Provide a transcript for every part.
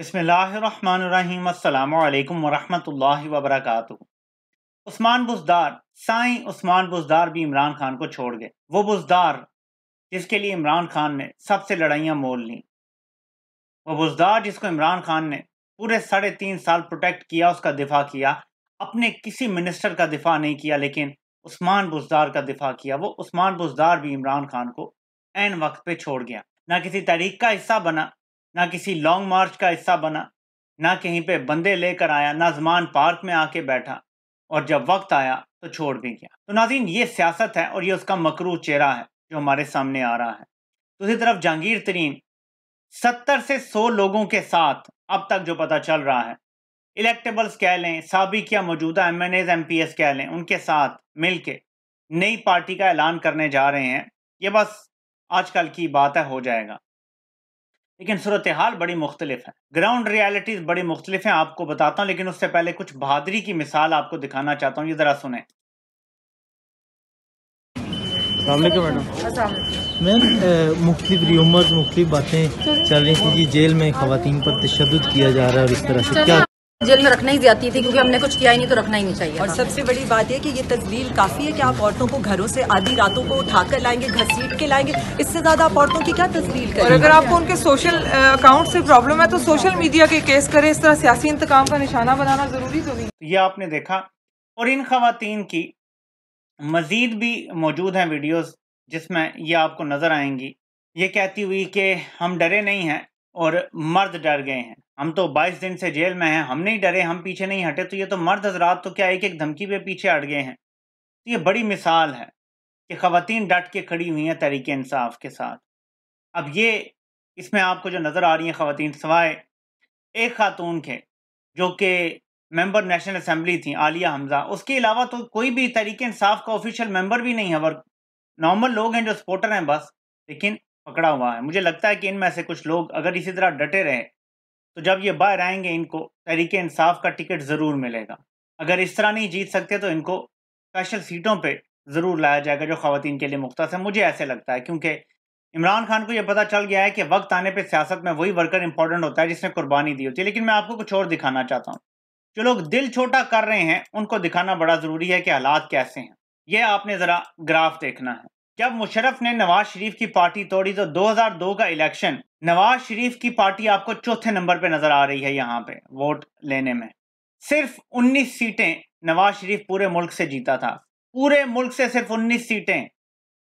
बसमीम अल्लाम वरहमल वबरक उस्मान बुजदार साईं उस्मान बुजदार भी इमरान खान को छोड़ गए वो बुजदार जिसके लिए इमरान खान ने सबसे लड़ाइयाँ मोल ली वो बुजदार जिसको इमरान खान ने पूरे साढ़े तीन साल प्रोटेक्ट किया उसका दिफा किया अपने किसी मिनिस्टर का दिफा नहीं किया लेकिन उस्मान बुजदार का दिफा किया वो उस्मान बुजदार भी इमरान खान को एन वक्त पे छोड़ गया ना किसी तारीख का हिस्सा बना ना किसी लॉन्ग मार्च का हिस्सा बना ना कहीं पे बंदे लेकर आया ना जमान पार्क में आके बैठा और जब वक्त आया तो छोड़ भी गया तो नाजीन ये सियासत है और ये उसका मकरू चेहरा है जो हमारे सामने आ रहा है दूसरी तो तरफ जहांगीर तरीन सत्तर से सौ लोगों के साथ अब तक जो पता चल रहा है इलेक्टेबल्स कह लें सबक या मौजूदा M N As M P S कह लें उनके साथ मिल के नई पार्टी का ऐलान करने जा रहे हैं ये बस आजकल की बात है हो जाएगा लेकिन सूरत हाल बड़ी मुख्तलिफ है ग्राउंड रियालिटीज बड़ी मुख्तलिफ हैं आपको बताता हूँ लेकिन उससे पहले कुछ बहादरी की मिसाल आपको दिखाना चाहता हूँ ये ज़रा सुने मैडम मैम मुख्तु रिमर मुख्तु बातें चल रही थी कि जेल में खातन पर तशद किया जा रहा है और इस तरह से क्या जेल में रखना ही जाती थी क्योंकि हमने कुछ किया ही नहीं तो रखना ही नहीं चाहिए और सबसे बड़ी बात यह कि ये तस्वीर काफ़ी है कि आप औरतों को घरों से आधी रातों को उठाकर लाएंगे घसीट के लाएंगे इससे ज़्यादा आप औरतों की क्या तस्वीर करें और अगर आपको उनके सोशल अकाउंट से प्रॉब्लम है तो सोशल मीडिया के केस करें इस तरह सियासी इंतकाम का निशाना बनाना ज़रूरी तो नहीं ये आपने देखा और इन खातन की मज़ीद भी मौजूद है वीडियोज़ जिसमें ये आपको नज़र आएंगी ये कहती हुई कि हम डरे नहीं हैं और मर्द डर गए हैं हम तो 22 दिन से जेल में हैं हम नहीं डरे हम पीछे नहीं हटे तो ये तो मर्द हजरात तो क्या एक एक धमकी पे पीछे हट गए हैं तो ये बड़ी मिसाल है कि खातन डट के खड़ी हुई हैं तरीके इंसाफ के साथ अब ये इसमें आपको जो नज़र आ रही हैं खातन सवाए एक खातून के जो कि मेंबर नेशनल असम्बली थी आलिया हमज़ा उसके अलावा तो कोई भी तरीके इंसाफ का ऑफिशियल मेंबर भी नहीं है वर्क नॉर्मल लोग हैं जो सपोर्टर हैं बस लेकिन पकड़ा हुआ है मुझे लगता है कि इनमें से कुछ लोग अगर इसी तरह डटे रहे तो जब ये बाहर आएंगे इनको तरीके इंसाफ का टिकट ज़रूर मिलेगा अगर इस तरह नहीं जीत सकते तो इनको स्पेशल सीटों पर ज़रूर लाया जाएगा जो खातन के लिए मुख्त है मुझे ऐसे लगता है क्योंकि इमरान खान को यह पता चल गया है कि वक्त आने पर सियासत में वही वर्कर इंपॉर्टेंट होता है जिसने कुर्बानी दी होती है लेकिन मैं आपको कुछ और दिखाना चाहता हूँ जो लोग दिल छोटा कर रहे हैं उनको दिखाना बड़ा ज़रूरी है कि हालात कैसे हैं यह आपने ज़रा ग्राफ देखना है जब मुशरफ ने नवाज शरीफ की पार्टी तोड़ी तो 2002 का इलेक्शन नवाज शरीफ की पार्टी आपको चौथे नंबर पे नजर आ रही है यहाँ पे वोट लेने में सिर्फ 19 सीटें नवाज शरीफ पूरे मुल्क से जीता था पूरे मुल्क से सिर्फ 19 सीटें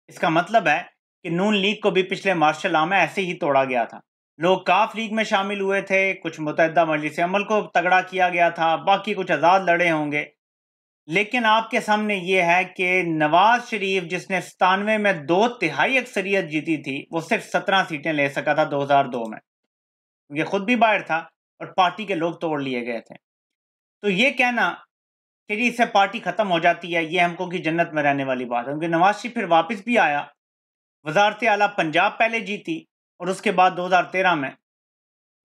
इसका मतलब है कि नून लीग को भी पिछले मार्शल आम में ऐसे ही तोड़ा गया था लोग काफ लीग में शामिल हुए थे कुछ मुतहदा मजलिस अमल को तगड़ा किया गया था बाकी कुछ आज़ाद लड़े होंगे लेकिन आपके सामने ये है कि नवाज शरीफ जिसने सतानवे में दो तिहाई अक्सरियत जीती थी वो सिर्फ सत्रह सीटें ले सका था 2002 में ये खुद भी बाहर था और पार्टी के लोग तोड़ लिए गए थे तो ये कहना कि जी इससे पार्टी ख़त्म हो जाती है ये हमको की जन्नत में रहने वाली बात है क्योंकि नवाज शरीफ फिर वापस भी आया वजारत आला पंजाब पहले जीती और उसके बाद तेरह में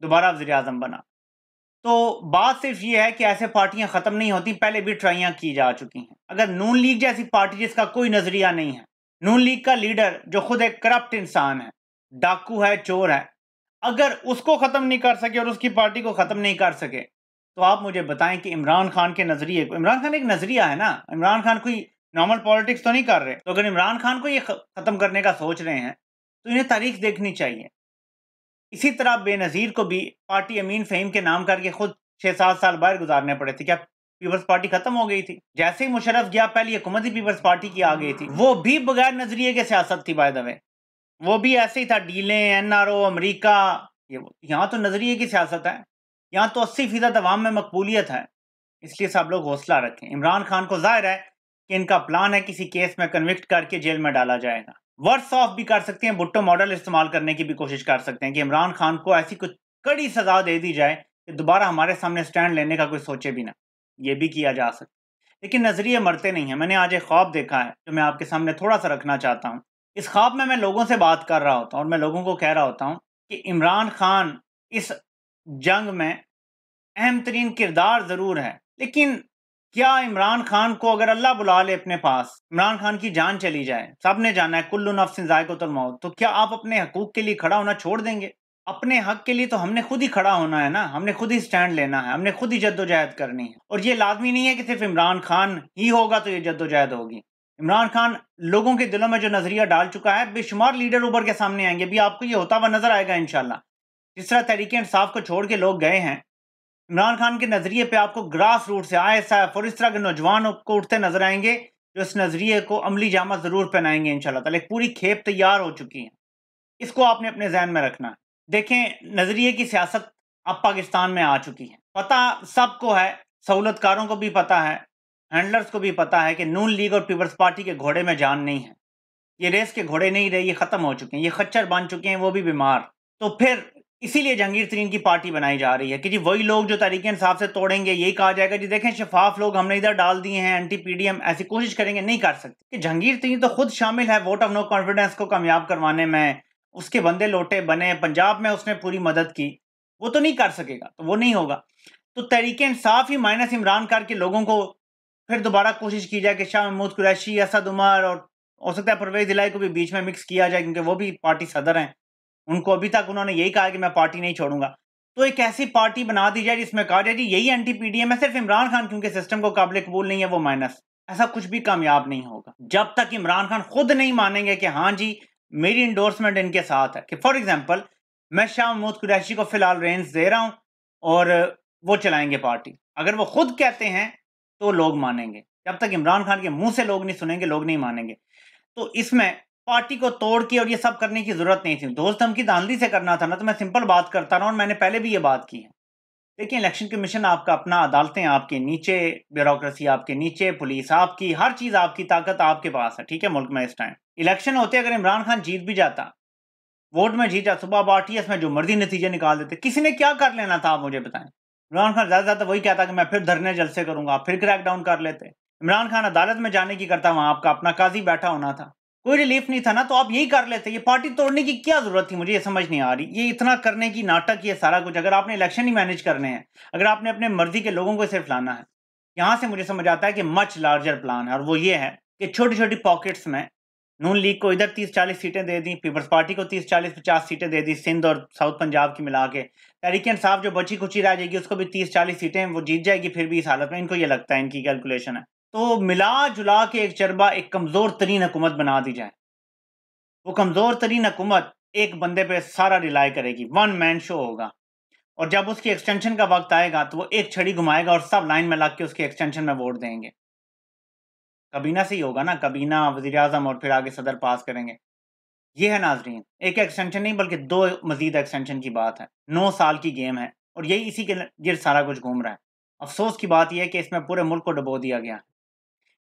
दोबारा वजी अजम बना तो बात सिर्फ ये है कि ऐसे पार्टियां ख़त्म नहीं होती पहले भी ट्राइयाँ की जा चुकी हैं अगर नून लीग जैसी पार्टी जिसका कोई नज़रिया नहीं है नून लीग का लीडर जो खुद एक करप्ट इंसान है डाकू है चोर है अगर उसको ख़त्म नहीं कर सके और उसकी पार्टी को ख़त्म नहीं कर सके तो आप मुझे बताएं कि इमरान खान के नज़रिए को इमरान खान एक नज़रिया है ना इमरान खान कोई नॉर्मल पॉलिटिक्स तो नहीं कर रहे तो अगर इमरान खान को ये ख़त्म करने का सोच रहे हैं तो इन्हें तारीख देखनी चाहिए इसी तरह बेनज़ीर को भी पार्टी अमीन फहीम के नाम करके खुद छः सात साल बाहर गुजारने पड़े थे क्या पीपल्स पार्टी खत्म हो गई थी जैसे ही मुशरफ गया पहली हुकूमत ही पीपल्स पार्टी की आ गई थी वो भी बगैर नजरिए के सियासत थी बाय द वे वो भी ऐसे ही था डीलें एन आर ओ अमरीका ये वो यहाँ तो नजरिए की सियासत है यहाँ तो अस्सी फीसद अवाम में मकबूलियत है इसलिए सब लोग हौसला रखें इमरान खान को जाहिर है कि इनका प्लान है किसी केस में कन्विक्ट करके जेल में डाला जाएगा वर्स ऑफ भी कर सकते हैं भुट्टो मॉडल इस्तेमाल करने की भी कोशिश कर सकते हैं कि इमरान खान को ऐसी कुछ कड़ी सजा दे दी जाए कि दोबारा हमारे सामने स्टैंड लेने का कोई सोचे भी ना ये भी किया जा सकता लेकिन नज़रिए मरते नहीं हैं मैंने आज एक ख्वाब देखा है जो मैं आपके सामने थोड़ा सा रखना चाहता हूँ इस ख्वाब में मैं लोगों से बात कर रहा होता हूँ और मैं लोगों को कह रहा होता हूँ कि इमरान खान इस जंग में अहम तरीन किरदार ज़रूर है लेकिन क्या इमरान खान को अगर अल्लाह बुला ले अपने पास इमरान खान की जान चली जाए सब ने जाना है कुल्लू नफ्सिन जायकोतल मौत तो क्या आप अपने हकूक के लिए खड़ा होना छोड़ देंगे अपने हक के लिए तो हमने खुद ही खड़ा होना है ना हमने खुद ही स्टैंड लेना है हमने खुद ही जद्दोजहद करनी है और ये लाजमी नहीं है कि सिर्फ इमरान खान ही होगा तो ये जद्दोजहद होगी इमरान खान लोगों के दिलों में जो नजरिया डाल चुका है बेशुमार लीडर उभर के सामने आएंगे भी आपको ये होता हुआ नजर आएगा इनशाला जिस तरह तरीके इंसाफ को छोड़ के लोग गए हैं इमरान खान के नज़रिए पे आपको ग्रास रूट से आए एस और इस तरह के नौजवान को उठते नजर आएंगे जो इस नज़रिए को अमली जामा ज़रूर पहनाएंगे इन ताला एक पूरी खेप तैयार हो चुकी है इसको आपने अपने जहन में रखना है देखें नज़रिए की सियासत अब पाकिस्तान में आ चुकी है पता सबको है सहूलतकारों को भी पता है हैंडलर्स को भी पता है कि नून लीग और पीपल्स पार्टी के घोड़े में जान नहीं है ये रेस के घोड़े नहीं रहे ये ख़त्म हो चुके हैं ये खच्चर बन चुके हैं वो भी बीमार तो फिर इसीलिए जहांगीर तरीन की पार्टी बनाई जा रही है कि जी वही लोग जो तरीके इंसाफ से तोड़ेंगे यही कहा जाएगा जी देखें शफाफ लोग हमने इधर डाल दिए हैं एंटी पीडीएम ऐसी कोशिश करेंगे नहीं कर सकते कि जहांगीर तरीन तो खुद शामिल है वोट ऑफ नो कॉन्फिडेंस को कामयाब करवाने में उसके बंदे लोटे बने पंजाब में उसने पूरी मदद की वो तो नहीं कर सकेगा तो वो नहीं होगा तो तरीके इंसाफ ही माइनस इमरान खान के लोगों को फिर दोबारा कोशिश की जाए कि शाह महमूद कुरैशी असद उमर और हो सकता है परवेज इलाई को भी बीच में मिक्स किया जाए क्योंकि वो भी पार्टी सदर हैं उनको अभी तक उन्होंने यही कहा कि मैं पार्टी नहीं छोड़ूंगा तो एक ऐसी पार्टी बना दी जाए जिसमें कहा जाए जी यही एन टी पी है सिर्फ इमरान खान क्योंकि सिस्टम को काबिल कबूल नहीं है वो माइनस ऐसा कुछ भी कामयाब नहीं होगा जब तक इमरान खान खुद नहीं मानेंगे कि हाँ जी मेरी इंडोर्समेंट इनके साथ है कि फॉर एग्जाम्पल मैं शाह महमूद कुरैशी को फिलहाल रेंज दे रहा हूँ और वो चलाएंगे पार्टी अगर वो खुद कहते हैं तो लोग मानेंगे जब तक इमरान खान के मुंह से लोग नहीं सुनेंगे लोग नहीं मानेंगे तो इसमें पार्टी को तोड़ के और ये सब करने की जरूरत नहीं थी दोस्त धमकी धांधली से करना था ना तो मैं सिंपल बात करता रहा और मैंने पहले भी ये बात की है देखिए इलेक्शन कमीशन आपका अपना अदालतें आपके नीचे ब्यूरोक्रेसी आपके नीचे पुलिस आपकी हर चीज आपकी ताकत आपके पास है ठीक है मुल्क में इस टाइम इलेक्शन होते अगर इमरान खान जीत भी जाता वोट में जीता सुबह पार्टी में जो मर्जी नतीजे निकाल देते किसी ने क्या कर लेना था आप मुझे बताएं इमरान खान ज्यादा ज्यादा वही कहता कि मैं फिर धरने जलसे करूंगा फिर क्रैकडाउन कर लेते इमरान खान अदालत में जाने की करता वहां आपका अपना काजी बैठा होना था कोई रिलीफ नहीं था ना तो आप यही कर लेते ये पार्टी तोड़ने की क्या जरूरत थी मुझे ये समझ नहीं आ रही ये इतना करने की नाटक ये सारा कुछ अगर आपने इलेक्शन ही मैनेज करने हैं अगर आपने अपने मर्जी के लोगों को सिर्फ लाना है यहाँ से मुझे समझ आता है कि मच लार्जर प्लान है और वो ये है कि छोटी छोटी पॉकेट्स में नून लीग को इधर तीस चालीस सीटें दे दी पीपल्स पार्टी को तीस चालीस पचास सीटें दे दी सिंध और साउथ पंजाब की मिला के तहरीक इंसाफ जो बची खुची रह जाएगी उसको भी तीस चालीस सीटें वो जीत जाएगी फिर भी इस हालत में इनको ये लगता है इनकी कैलकुलेशन है तो मिला जुला के एक चरबा एक कमज़ोर तरीन हुकूमत बना दी जाए वो कमज़ोर तरीन हुकूमत एक बंदे पे सारा रिलाई करेगी वन मैन शो होगा और जब उसकी एक्सटेंशन का वक्त आएगा तो वो एक छड़ी घुमाएगा और सब लाइन में लग के उसके एक्सटेंशन में वोट देंगे कबीना से ही होगा ना कबीना वजी अजम और फिर आगे सदर पास करेंगे ये है नाजरीन एक एक्सटेंशन नहीं बल्कि दो मजीद एक्सटेंशन की बात है नौ साल की गेम है और यही इसी के गिर सारा कुछ घूम रहा है अफसोस की बात यह है कि इसमें पूरे मुल्क को डबो दिया गया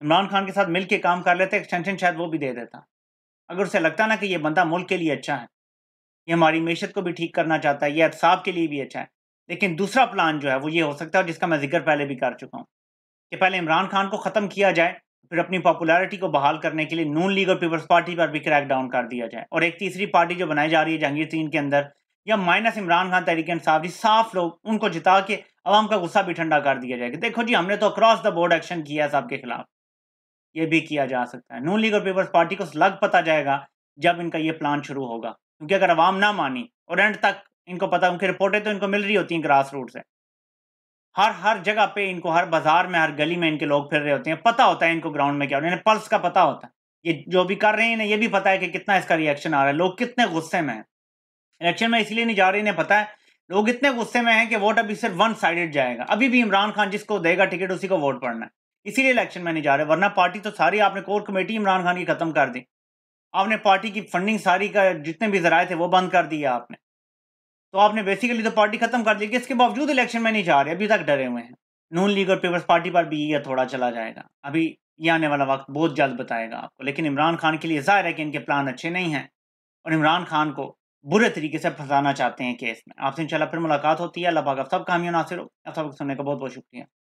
इमरान खान के साथ मिल के काम कर लेते एक्सटेंशन शायद वो भी दे देता अगर उसे लगता ना कि ये बंदा मुल्क के लिए अच्छा है ये हमारी मीशत को भी ठीक करना चाहता है ये अतसाब के लिए भी अच्छा है लेकिन दूसरा प्लान जो है वो ये हो सकता है जिसका मैं जिक्र पहले भी कर चुका हूँ कि पहले इमरान खान को ख़त्म किया जाए फिर अपनी पॉपुलैरिटी को बहाल करने के लिए नून लीग और पीपल्स पार्टी पर भी क्रैक डाउन कर दिया जाए और एक तीसरी पार्टी जो बनाई जा रही है जहांगीर तीन के अंदर या माइनस इमरान खान तहरीक साहब जी साफ लोग उनको जिता के आवाम का गुस्सा भी ठंडा कर दिया जाए कि देखो जी हमने तो अक्रॉस द बोर्ड एक्शन किया है साहब के खिलाफ ये भी किया जा सकता है नून लीग और पीपल्स पार्टी को लग पता जाएगा जब इनका ये प्लान शुरू होगा क्योंकि अगर अवाम ना मानी और एंड तक इनको पता उनकी रिपोर्टें तो इनको मिल रही होती हैं ग्रास रूट से हर हर जगह पे इनको हर बाजार में हर गली में इनके लोग फिर रहे होते हैं पता होता है इनको ग्राउंड में क्या हो रहा है पल्स का पता होता है ये जो भी कर रहे हैं इन्हें ये भी पता है कि कितना इसका रिएक्शन आ रहा है लोग कितने गुस्से में हैं इलेक्शन में इसलिए नहीं जा रहे इन्हें पता है लोग इतने गुस्से में हैं कि वोट अभी सिर्फ वन साइडेड जाएगा अभी भी इमरान खान जिसको देगा टिकट उसी को वोट पड़ना है इसीलिए इलेक्शन में नहीं जा रहे वरना पार्टी तो सारी आपने कोर कमेटी इमरान खान की ख़त्म कर दी आपने पार्टी की फंडिंग सारी का जितने भी जराए थे वो बंद कर दिए आपने तो आपने बेसिकली तो पार्टी खत्म कर दी कि इसके बावजूद इलेक्शन में नहीं जा रहे अभी तक डरे हुए हैं नून लीग और पीपल्स पार्टी पर भी यह थोड़ा चला जाएगा अभी ये आने वाला वक्त बहुत जल्द बताएगा आपको लेकिन इमरान खान के लिए जाहिर है कि इनके प्लान अच्छे नहीं हैं और इमरान खान को बुरे तरीके से फंसाना चाहते हैं केस में आपसे इंशाल्लाह फिर मुलाकात होती है अल्लाह पाक आप सब कामयाब नासिर हो आप सबको सुनने का बहुत बहुत शुक्रिया